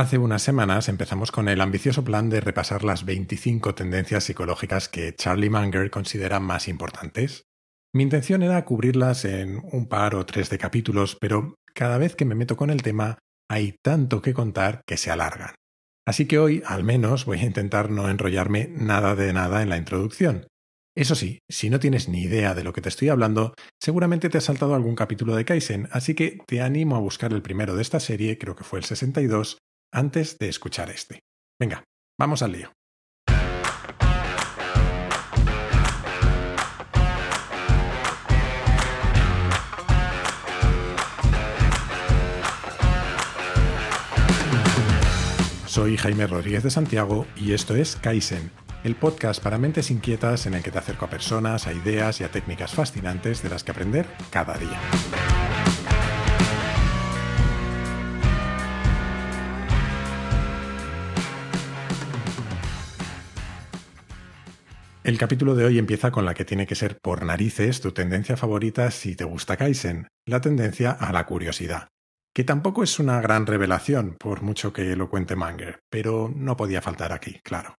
Hace unas semanas empezamos con el ambicioso plan de repasar las 25 tendencias psicológicas que Charlie Munger considera más importantes. Mi intención era cubrirlas en un par o tres de capítulos, pero cada vez que me meto con el tema hay tanto que contar que se alargan. Así que hoy, al menos, voy a intentar no enrollarme nada de nada en la introducción. Eso sí, si no tienes ni idea de lo que te estoy hablando, seguramente te ha saltado algún capítulo de Kaizen, así que te animo a buscar el primero de esta serie, creo que fue el 62, antes de escuchar este. Venga, vamos al lío. Soy Jaime Rodríguez de Santiago y esto es Kaizen, el podcast para mentes inquietas en el que te acerco a personas, a ideas y a técnicas fascinantes de las que aprender cada día. El capítulo de hoy empieza con la que tiene que ser por narices tu tendencia favorita si te gusta Kaizen, la tendencia a la curiosidad. Que tampoco es una gran revelación, por mucho que lo cuente Manger, pero no podía faltar aquí, claro.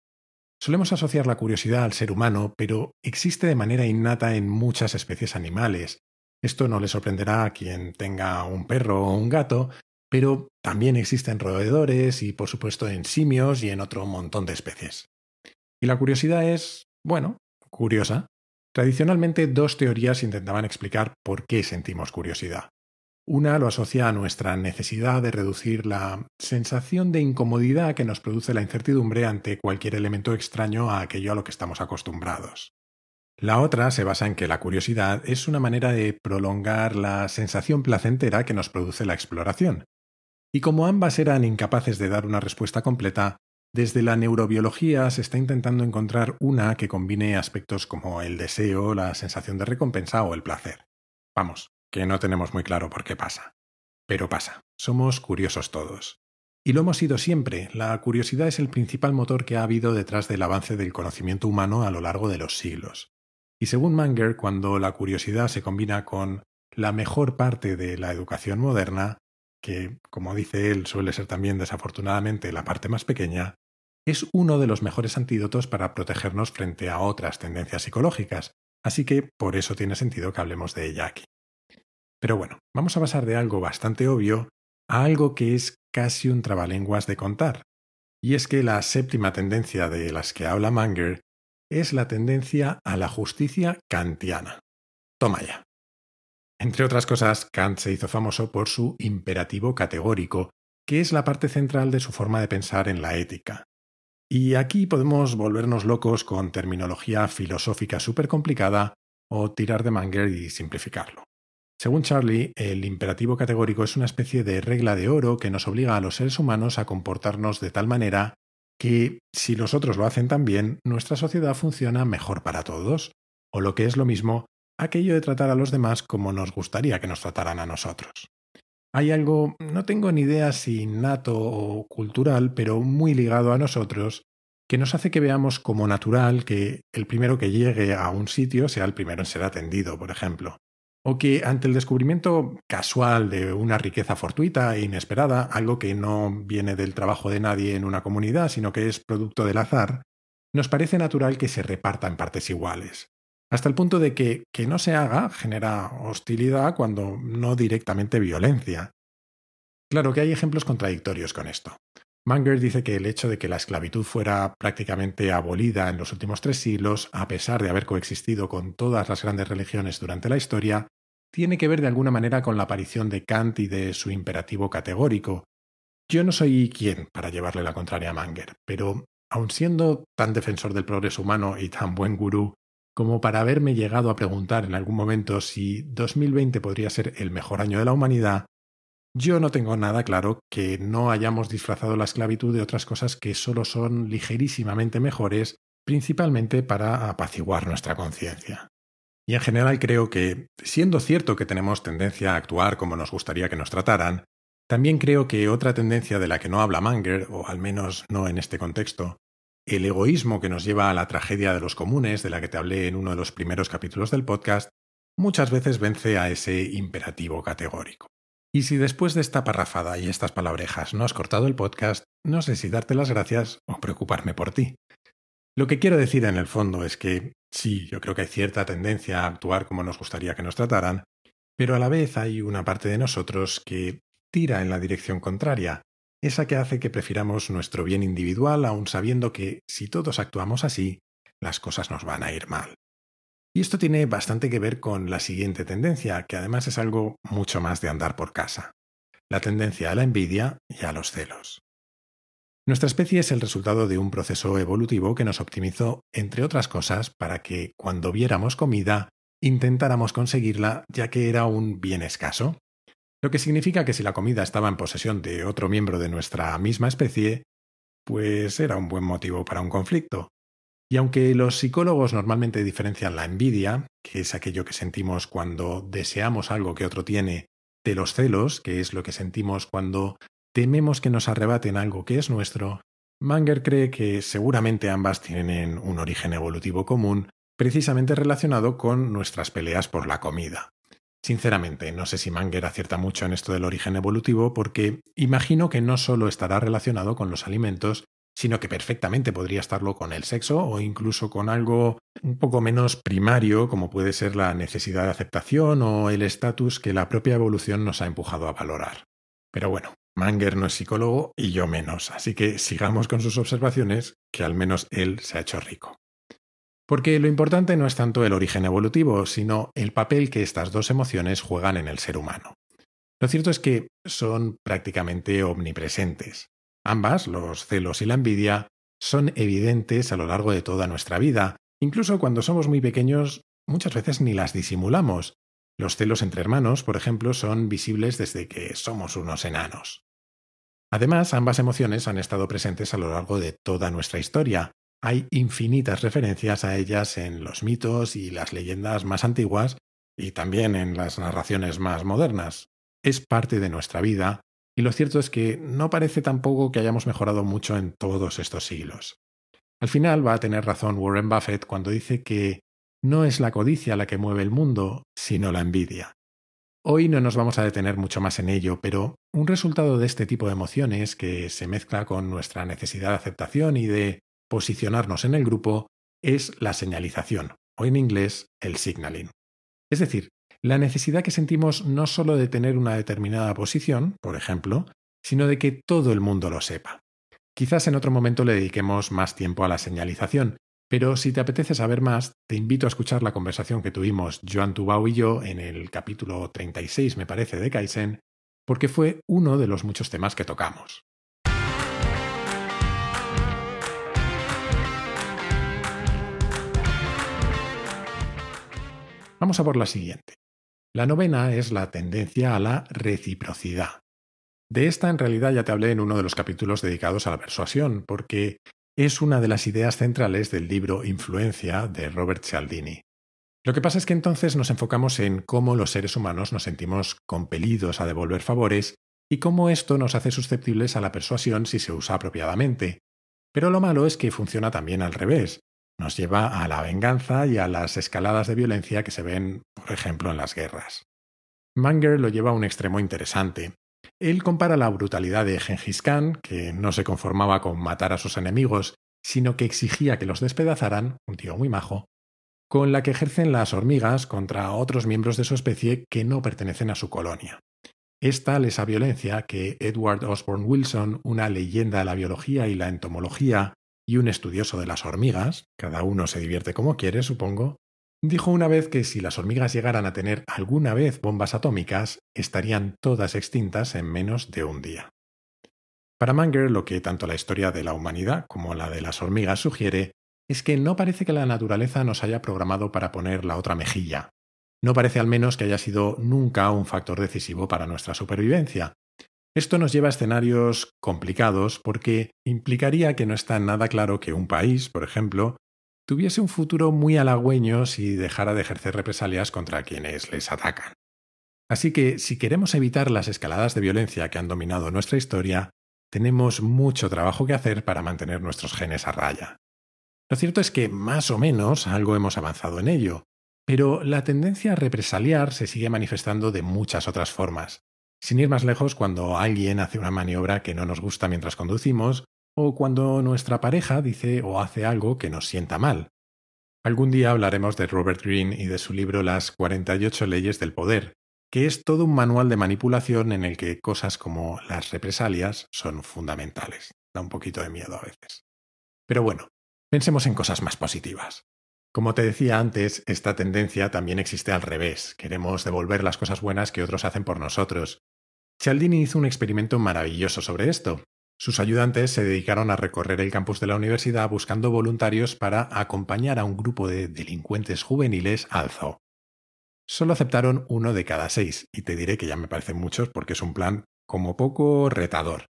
Solemos asociar la curiosidad al ser humano, pero existe de manera innata en muchas especies animales. Esto no le sorprenderá a quien tenga un perro o un gato, pero también existe en roedores y por supuesto en simios y en otro montón de especies. Y la curiosidad es bueno, curiosa, tradicionalmente dos teorías intentaban explicar por qué sentimos curiosidad. Una lo asocia a nuestra necesidad de reducir la sensación de incomodidad que nos produce la incertidumbre ante cualquier elemento extraño a aquello a lo que estamos acostumbrados. La otra se basa en que la curiosidad es una manera de prolongar la sensación placentera que nos produce la exploración. Y como ambas eran incapaces de dar una respuesta completa, desde la neurobiología se está intentando encontrar una que combine aspectos como el deseo, la sensación de recompensa o el placer. Vamos, que no tenemos muy claro por qué pasa. Pero pasa, somos curiosos todos. Y lo hemos sido siempre, la curiosidad es el principal motor que ha habido detrás del avance del conocimiento humano a lo largo de los siglos. Y según Manger, cuando la curiosidad se combina con la mejor parte de la educación moderna, que, como dice él, suele ser también desafortunadamente la parte más pequeña, es uno de los mejores antídotos para protegernos frente a otras tendencias psicológicas, así que por eso tiene sentido que hablemos de ella aquí. Pero bueno, vamos a pasar de algo bastante obvio a algo que es casi un trabalenguas de contar, y es que la séptima tendencia de las que habla Manger es la tendencia a la justicia kantiana. Toma ya. Entre otras cosas, Kant se hizo famoso por su imperativo categórico, que es la parte central de su forma de pensar en la ética. Y aquí podemos volvernos locos con terminología filosófica súper complicada o tirar de Manger y simplificarlo. Según Charlie, el imperativo categórico es una especie de regla de oro que nos obliga a los seres humanos a comportarnos de tal manera que, si los otros lo hacen también, nuestra sociedad funciona mejor para todos, o lo que es lo mismo, aquello de tratar a los demás como nos gustaría que nos trataran a nosotros hay algo, no tengo ni idea si nato o cultural, pero muy ligado a nosotros, que nos hace que veamos como natural que el primero que llegue a un sitio sea el primero en ser atendido, por ejemplo. O que ante el descubrimiento casual de una riqueza fortuita e inesperada, algo que no viene del trabajo de nadie en una comunidad, sino que es producto del azar, nos parece natural que se reparta en partes iguales hasta el punto de que que no se haga genera hostilidad cuando no directamente violencia. Claro que hay ejemplos contradictorios con esto. Manger dice que el hecho de que la esclavitud fuera prácticamente abolida en los últimos tres siglos, a pesar de haber coexistido con todas las grandes religiones durante la historia, tiene que ver de alguna manera con la aparición de Kant y de su imperativo categórico. Yo no soy quien para llevarle la contraria a Manger, pero aun siendo tan defensor del progreso humano y tan buen gurú, como para haberme llegado a preguntar en algún momento si 2020 podría ser el mejor año de la humanidad, yo no tengo nada claro que no hayamos disfrazado la esclavitud de otras cosas que solo son ligerísimamente mejores, principalmente para apaciguar nuestra conciencia. Y en general creo que, siendo cierto que tenemos tendencia a actuar como nos gustaría que nos trataran, también creo que otra tendencia de la que no habla Manger, o al menos no en este contexto, el egoísmo que nos lleva a la tragedia de los comunes, de la que te hablé en uno de los primeros capítulos del podcast, muchas veces vence a ese imperativo categórico. Y si después de esta parrafada y estas palabrejas no has cortado el podcast, no sé si darte las gracias o preocuparme por ti. Lo que quiero decir en el fondo es que, sí, yo creo que hay cierta tendencia a actuar como nos gustaría que nos trataran, pero a la vez hay una parte de nosotros que tira en la dirección contraria, esa que hace que prefiramos nuestro bien individual aun sabiendo que si todos actuamos así, las cosas nos van a ir mal. Y esto tiene bastante que ver con la siguiente tendencia, que además es algo mucho más de andar por casa, la tendencia a la envidia y a los celos. Nuestra especie es el resultado de un proceso evolutivo que nos optimizó, entre otras cosas, para que cuando viéramos comida, intentáramos conseguirla ya que era un bien escaso lo que significa que si la comida estaba en posesión de otro miembro de nuestra misma especie, pues era un buen motivo para un conflicto. Y aunque los psicólogos normalmente diferencian la envidia, que es aquello que sentimos cuando deseamos algo que otro tiene, de los celos, que es lo que sentimos cuando tememos que nos arrebaten algo que es nuestro, Manger cree que seguramente ambas tienen un origen evolutivo común, precisamente relacionado con nuestras peleas por la comida. Sinceramente, no sé si Manger acierta mucho en esto del origen evolutivo porque imagino que no solo estará relacionado con los alimentos, sino que perfectamente podría estarlo con el sexo o incluso con algo un poco menos primario como puede ser la necesidad de aceptación o el estatus que la propia evolución nos ha empujado a valorar. Pero bueno, Manger no es psicólogo y yo menos, así que sigamos con sus observaciones, que al menos él se ha hecho rico. Porque lo importante no es tanto el origen evolutivo, sino el papel que estas dos emociones juegan en el ser humano. Lo cierto es que son prácticamente omnipresentes. Ambas, los celos y la envidia, son evidentes a lo largo de toda nuestra vida. Incluso cuando somos muy pequeños, muchas veces ni las disimulamos. Los celos entre hermanos, por ejemplo, son visibles desde que somos unos enanos. Además, ambas emociones han estado presentes a lo largo de toda nuestra historia, hay infinitas referencias a ellas en los mitos y las leyendas más antiguas y también en las narraciones más modernas. Es parte de nuestra vida y lo cierto es que no parece tampoco que hayamos mejorado mucho en todos estos siglos. Al final va a tener razón Warren Buffett cuando dice que no es la codicia la que mueve el mundo, sino la envidia. Hoy no nos vamos a detener mucho más en ello, pero un resultado de este tipo de emociones que se mezcla con nuestra necesidad de aceptación y de posicionarnos en el grupo es la señalización, o en inglés, el signaling. Es decir, la necesidad que sentimos no solo de tener una determinada posición, por ejemplo, sino de que todo el mundo lo sepa. Quizás en otro momento le dediquemos más tiempo a la señalización, pero si te apetece saber más, te invito a escuchar la conversación que tuvimos Joan Tubau y yo en el capítulo 36, me parece, de Kaizen, porque fue uno de los muchos temas que tocamos. Vamos a por la siguiente. La novena es la tendencia a la reciprocidad. De esta en realidad ya te hablé en uno de los capítulos dedicados a la persuasión, porque es una de las ideas centrales del libro Influencia de Robert Cialdini. Lo que pasa es que entonces nos enfocamos en cómo los seres humanos nos sentimos compelidos a devolver favores y cómo esto nos hace susceptibles a la persuasión si se usa apropiadamente. Pero lo malo es que funciona también al revés, nos lleva a la venganza y a las escaladas de violencia que se ven, por ejemplo, en las guerras. Manger lo lleva a un extremo interesante. Él compara la brutalidad de Genghis Khan, que no se conformaba con matar a sus enemigos, sino que exigía que los despedazaran, un tío muy majo, con la que ejercen las hormigas contra otros miembros de su especie que no pertenecen a su colonia. Es tal esa violencia que Edward Osborne Wilson, una leyenda de la biología y la entomología, y un estudioso de las hormigas, cada uno se divierte como quiere, supongo, dijo una vez que si las hormigas llegaran a tener alguna vez bombas atómicas, estarían todas extintas en menos de un día. Para Manger, lo que tanto la historia de la humanidad como la de las hormigas sugiere es que no parece que la naturaleza nos haya programado para poner la otra mejilla. No parece al menos que haya sido nunca un factor decisivo para nuestra supervivencia, esto nos lleva a escenarios complicados porque implicaría que no está nada claro que un país, por ejemplo, tuviese un futuro muy halagüeño si dejara de ejercer represalias contra quienes les atacan. Así que si queremos evitar las escaladas de violencia que han dominado nuestra historia, tenemos mucho trabajo que hacer para mantener nuestros genes a raya. Lo cierto es que más o menos algo hemos avanzado en ello, pero la tendencia a represaliar se sigue manifestando de muchas otras formas, sin ir más lejos, cuando alguien hace una maniobra que no nos gusta mientras conducimos, o cuando nuestra pareja dice o hace algo que nos sienta mal. Algún día hablaremos de Robert Greene y de su libro Las 48 leyes del poder, que es todo un manual de manipulación en el que cosas como las represalias son fundamentales. Da un poquito de miedo a veces. Pero bueno, pensemos en cosas más positivas. Como te decía antes, esta tendencia también existe al revés. Queremos devolver las cosas buenas que otros hacen por nosotros. Cialdini hizo un experimento maravilloso sobre esto. Sus ayudantes se dedicaron a recorrer el campus de la universidad buscando voluntarios para acompañar a un grupo de delincuentes juveniles al zoo. Solo aceptaron uno de cada seis, y te diré que ya me parecen muchos porque es un plan como poco retador.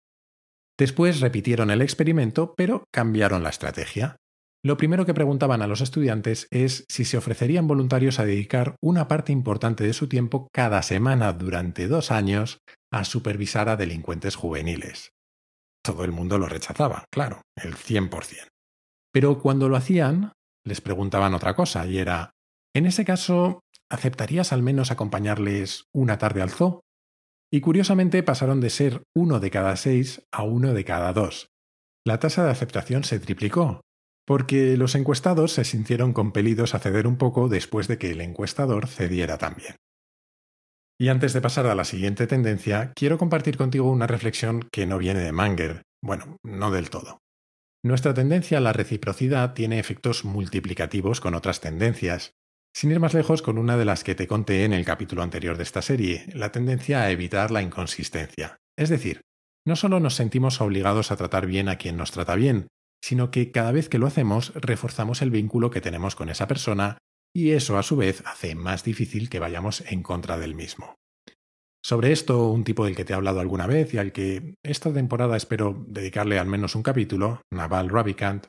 Después repitieron el experimento, pero cambiaron la estrategia. Lo primero que preguntaban a los estudiantes es si se ofrecerían voluntarios a dedicar una parte importante de su tiempo cada semana durante dos años a supervisar a delincuentes juveniles. Todo el mundo lo rechazaba, claro, el 100%. Pero cuando lo hacían, les preguntaban otra cosa y era, en ese caso, ¿aceptarías al menos acompañarles una tarde al zoo? Y curiosamente pasaron de ser uno de cada seis a uno de cada dos. La tasa de aceptación se triplicó, porque los encuestados se sintieron compelidos a ceder un poco después de que el encuestador cediera también. Y antes de pasar a la siguiente tendencia, quiero compartir contigo una reflexión que no viene de Manger. Bueno, no del todo. Nuestra tendencia a la reciprocidad tiene efectos multiplicativos con otras tendencias, sin ir más lejos con una de las que te conté en el capítulo anterior de esta serie, la tendencia a evitar la inconsistencia. Es decir, no solo nos sentimos obligados a tratar bien a quien nos trata bien, sino que cada vez que lo hacemos reforzamos el vínculo que tenemos con esa persona y eso a su vez hace más difícil que vayamos en contra del mismo. Sobre esto, un tipo del que te he hablado alguna vez y al que esta temporada espero dedicarle al menos un capítulo, Naval Ravikant,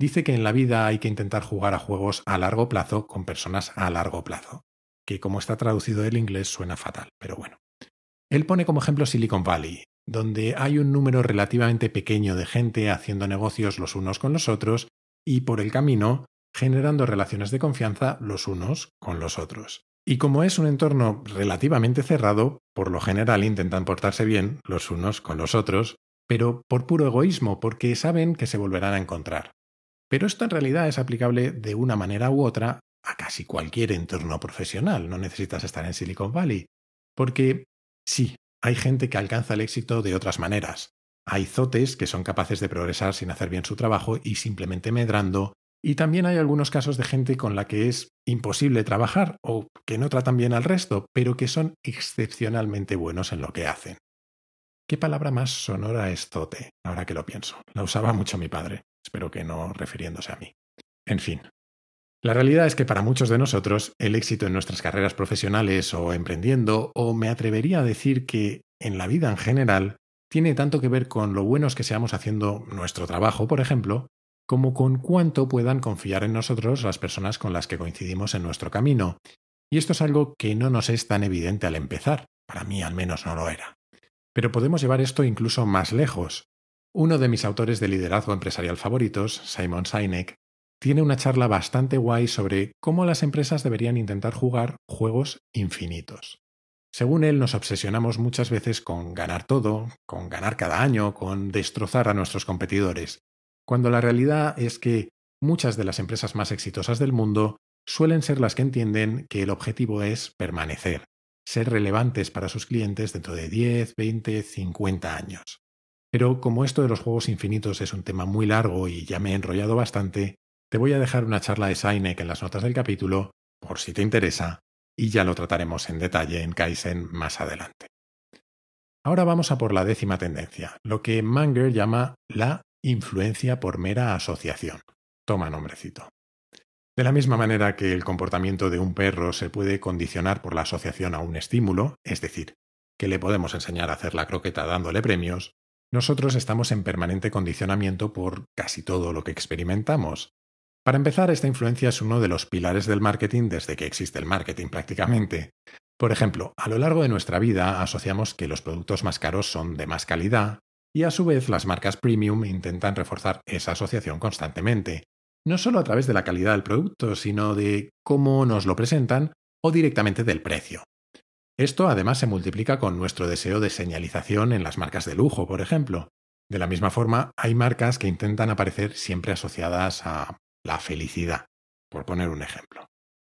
dice que en la vida hay que intentar jugar a juegos a largo plazo con personas a largo plazo, que como está traducido del inglés suena fatal, pero bueno. Él pone como ejemplo Silicon Valley, donde hay un número relativamente pequeño de gente haciendo negocios los unos con los otros y por el camino generando relaciones de confianza los unos con los otros. Y como es un entorno relativamente cerrado, por lo general intentan portarse bien los unos con los otros, pero por puro egoísmo, porque saben que se volverán a encontrar. Pero esto en realidad es aplicable de una manera u otra a casi cualquier entorno profesional, no necesitas estar en Silicon Valley, porque sí, hay gente que alcanza el éxito de otras maneras. Hay zotes que son capaces de progresar sin hacer bien su trabajo y simplemente medrando, y también hay algunos casos de gente con la que es imposible trabajar o que no tratan bien al resto, pero que son excepcionalmente buenos en lo que hacen. ¿Qué palabra más sonora es tote? Ahora que lo pienso. La usaba mucho mi padre. Espero que no refiriéndose a mí. En fin. La realidad es que para muchos de nosotros el éxito en nuestras carreras profesionales o emprendiendo, o me atrevería a decir que en la vida en general, tiene tanto que ver con lo buenos que seamos haciendo nuestro trabajo, por ejemplo, como con cuánto puedan confiar en nosotros las personas con las que coincidimos en nuestro camino. Y esto es algo que no nos es tan evidente al empezar, para mí al menos no lo era. Pero podemos llevar esto incluso más lejos. Uno de mis autores de liderazgo empresarial favoritos, Simon Sinek, tiene una charla bastante guay sobre cómo las empresas deberían intentar jugar juegos infinitos. Según él, nos obsesionamos muchas veces con ganar todo, con ganar cada año, con destrozar a nuestros competidores, cuando la realidad es que muchas de las empresas más exitosas del mundo suelen ser las que entienden que el objetivo es permanecer, ser relevantes para sus clientes dentro de 10, 20, 50 años. Pero como esto de los juegos infinitos es un tema muy largo y ya me he enrollado bastante, te voy a dejar una charla de Sinek en las notas del capítulo, por si te interesa, y ya lo trataremos en detalle en Kaizen más adelante. Ahora vamos a por la décima tendencia, lo que Manger llama la influencia por mera asociación. Toma nombrecito. De la misma manera que el comportamiento de un perro se puede condicionar por la asociación a un estímulo, es decir, que le podemos enseñar a hacer la croqueta dándole premios, nosotros estamos en permanente condicionamiento por casi todo lo que experimentamos. Para empezar, esta influencia es uno de los pilares del marketing desde que existe el marketing prácticamente. Por ejemplo, a lo largo de nuestra vida asociamos que los productos más caros son de más calidad, y a su vez las marcas premium intentan reforzar esa asociación constantemente, no solo a través de la calidad del producto, sino de cómo nos lo presentan o directamente del precio. Esto además se multiplica con nuestro deseo de señalización en las marcas de lujo, por ejemplo. De la misma forma, hay marcas que intentan aparecer siempre asociadas a la felicidad, por poner un ejemplo.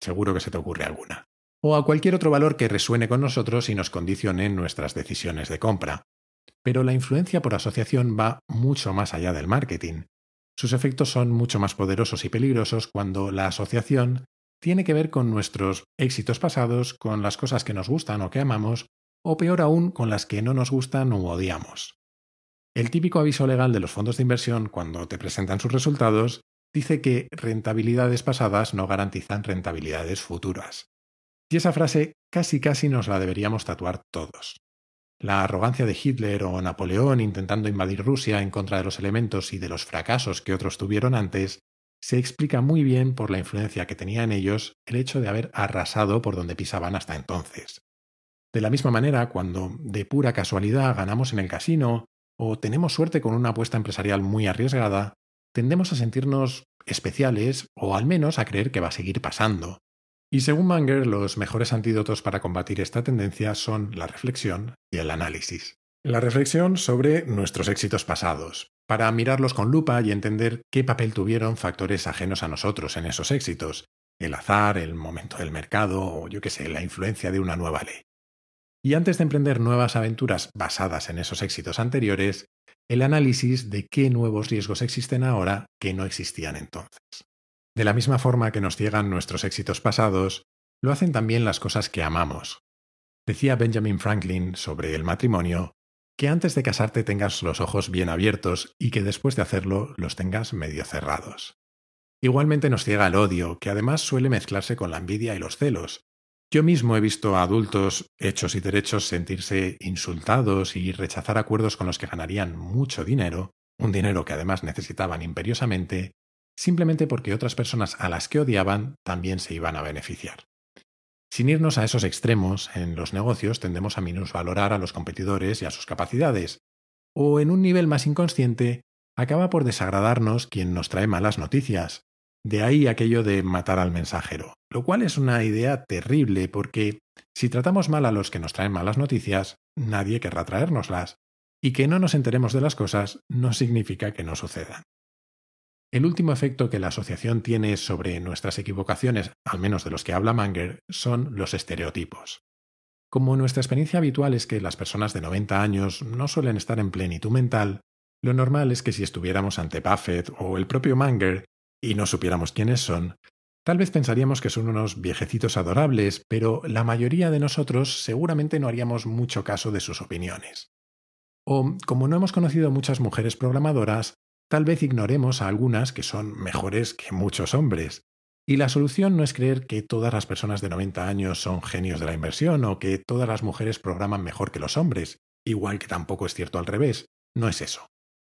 Seguro que se te ocurre alguna. O a cualquier otro valor que resuene con nosotros y nos condicione nuestras decisiones de compra, pero la influencia por asociación va mucho más allá del marketing. Sus efectos son mucho más poderosos y peligrosos cuando la asociación tiene que ver con nuestros éxitos pasados, con las cosas que nos gustan o que amamos, o peor aún, con las que no nos gustan o odiamos. El típico aviso legal de los fondos de inversión cuando te presentan sus resultados dice que rentabilidades pasadas no garantizan rentabilidades futuras. Y esa frase casi casi nos la deberíamos tatuar todos. La arrogancia de Hitler o Napoleón intentando invadir Rusia en contra de los elementos y de los fracasos que otros tuvieron antes se explica muy bien por la influencia que tenía en ellos el hecho de haber arrasado por donde pisaban hasta entonces. De la misma manera, cuando de pura casualidad ganamos en el casino o tenemos suerte con una apuesta empresarial muy arriesgada, tendemos a sentirnos especiales o al menos a creer que va a seguir pasando, y según Manger, los mejores antídotos para combatir esta tendencia son la reflexión y el análisis. La reflexión sobre nuestros éxitos pasados, para mirarlos con lupa y entender qué papel tuvieron factores ajenos a nosotros en esos éxitos, el azar, el momento del mercado o yo qué sé, la influencia de una nueva ley. Y antes de emprender nuevas aventuras basadas en esos éxitos anteriores, el análisis de qué nuevos riesgos existen ahora que no existían entonces. De la misma forma que nos ciegan nuestros éxitos pasados, lo hacen también las cosas que amamos. Decía Benjamin Franklin sobre el matrimonio, que antes de casarte tengas los ojos bien abiertos y que después de hacerlo los tengas medio cerrados. Igualmente nos ciega el odio, que además suele mezclarse con la envidia y los celos. Yo mismo he visto a adultos hechos y derechos sentirse insultados y rechazar acuerdos con los que ganarían mucho dinero, un dinero que además necesitaban imperiosamente, simplemente porque otras personas a las que odiaban también se iban a beneficiar. Sin irnos a esos extremos, en los negocios tendemos a minusvalorar a los competidores y a sus capacidades, o en un nivel más inconsciente, acaba por desagradarnos quien nos trae malas noticias. De ahí aquello de matar al mensajero, lo cual es una idea terrible porque si tratamos mal a los que nos traen malas noticias, nadie querrá traérnoslas, y que no nos enteremos de las cosas no significa que no sucedan. El último efecto que la asociación tiene sobre nuestras equivocaciones, al menos de los que habla Manger, son los estereotipos. Como nuestra experiencia habitual es que las personas de 90 años no suelen estar en plenitud mental, lo normal es que si estuviéramos ante Buffett o el propio Manger y no supiéramos quiénes son, Tal vez pensaríamos que son unos viejecitos adorables, pero la mayoría de nosotros seguramente no haríamos mucho caso de sus opiniones. O, como no hemos conocido muchas mujeres programadoras, Tal vez ignoremos a algunas que son mejores que muchos hombres. Y la solución no es creer que todas las personas de 90 años son genios de la inversión o que todas las mujeres programan mejor que los hombres, igual que tampoco es cierto al revés, no es eso.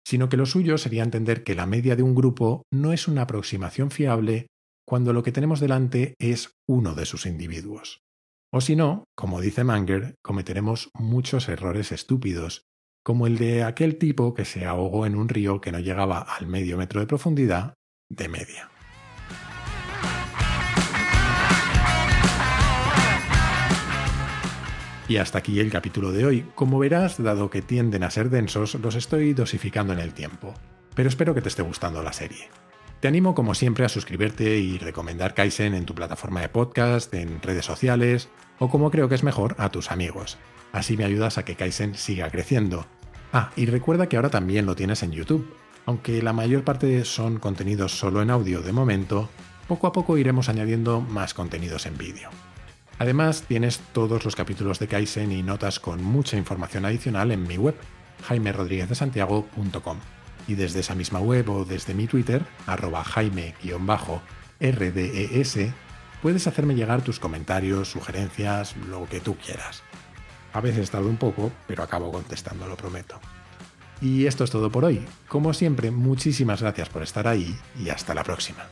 Sino que lo suyo sería entender que la media de un grupo no es una aproximación fiable cuando lo que tenemos delante es uno de sus individuos. O si no, como dice Manger, cometeremos muchos errores estúpidos como el de aquel tipo que se ahogó en un río que no llegaba al medio metro de profundidad de media. Y hasta aquí el capítulo de hoy. Como verás, dado que tienden a ser densos, los estoy dosificando en el tiempo. Pero espero que te esté gustando la serie. Te animo como siempre a suscribirte y recomendar Kaizen en tu plataforma de podcast, en redes sociales o como creo que es mejor a tus amigos. Así me ayudas a que Kaizen siga creciendo. Ah, y recuerda que ahora también lo tienes en YouTube. Aunque la mayor parte son contenidos solo en audio de momento, poco a poco iremos añadiendo más contenidos en vídeo. Además, tienes todos los capítulos de Kaizen y notas con mucha información adicional en mi web, santiago.com Y desde esa misma web o desde mi Twitter, arroba jaime-rdes, puedes hacerme llegar tus comentarios, sugerencias, lo que tú quieras. A veces tardo un poco, pero acabo contestando, lo prometo. Y esto es todo por hoy. Como siempre, muchísimas gracias por estar ahí y hasta la próxima.